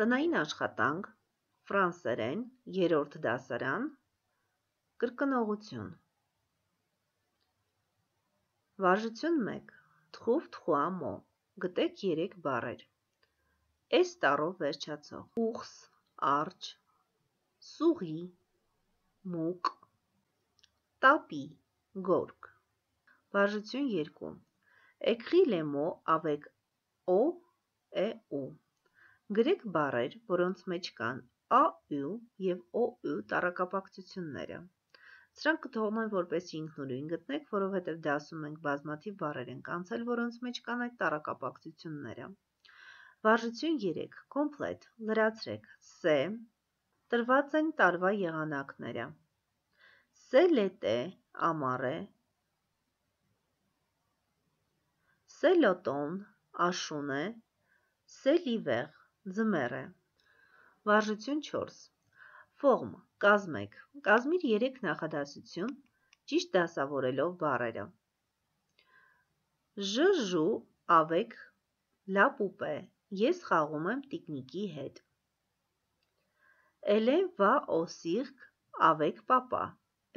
տնային աշխատանք, ֆրանսերեն, երրորդ դասարան, կրկնողություն։ Վարժություն 1. Թխուվ թխուամո, գտեք 3 բառեր։ Այս տառով վերջացող։ Ուխս, արջ, սուղի, մուկ, տապի, գորգ։ Վարժություն 2. Écris les mots avec O et Գրեք բառեր, որոնց մեջ կան AU եւ OU տառակապակցությունները։ Սրանք կթողնեն որպես ինքնուրույն գտնեք, որովհետև դասում դե ենք բազմաթիվ բառեր ենք անցել, որոնց մեջ կան այդ տառակապակցությունները։ Վարժություն 3. Կոմպլետ։ Լրացրեք Ս տրված են տարվա եղանակները։ Ս լետե ամառը։ Ս լոտոն աշուն է։ Ս լիվեղ Ձմեռ է։ Վարժություն 4. Ֆողմ, կազմեք։ Կազմիր 3 նախադասություն, ճիշտ դասավորելով բառերը։ Ժժու ավեք լապուպե։ Ես խաղում եմ տիկնիկի հետ։ Էլեն վա օսիրկ ավեք պապա։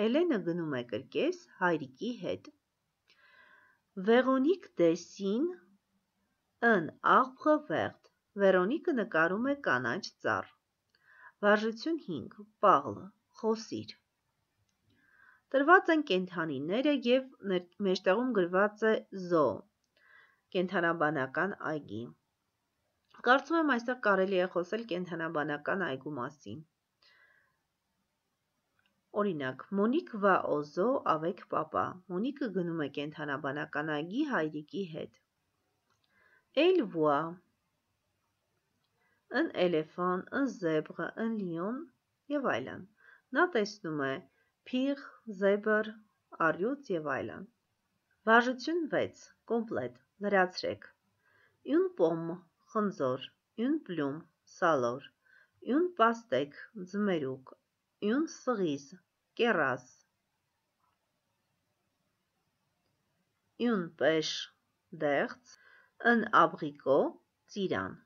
Էլենը գնում է կրկես հայրիկի հետ։ Վերոնիկ դեսին ըն աղբը վերդ։ Վերոնիկը նկարում է կանաչ ծառ։ Վարժություն 5. Պաղլը, խոսիր։ Տրված են կենթանիները եւ մեջտեղում գրված է զո։ Կենթանաբանական այգի։ Կարծում եմ այստեղ կարելի է խոսել կենթանաբանական այգու մասին։ Օրինակ, Մոնիկ վա օզո ավեք պապա։ Մոնիկը գնում է կենթանաբանական այգի հայրիկի հետ։ Էլ վուա ըն էլեֆան, ըն զեբղը, ըն լիոն եւ այլն։ Նա տեսնում է փիղ, զեբր, առյուծ եւ այլն։ Վարժություն 6. Կոմպլետ։ Լրացրեք։ Une pomme, խնձոր, une plume, սալոր, une pastèque, ձմերուկ, une cerise, կերաս, une pêche, դեղց, un abricot, ծիրան։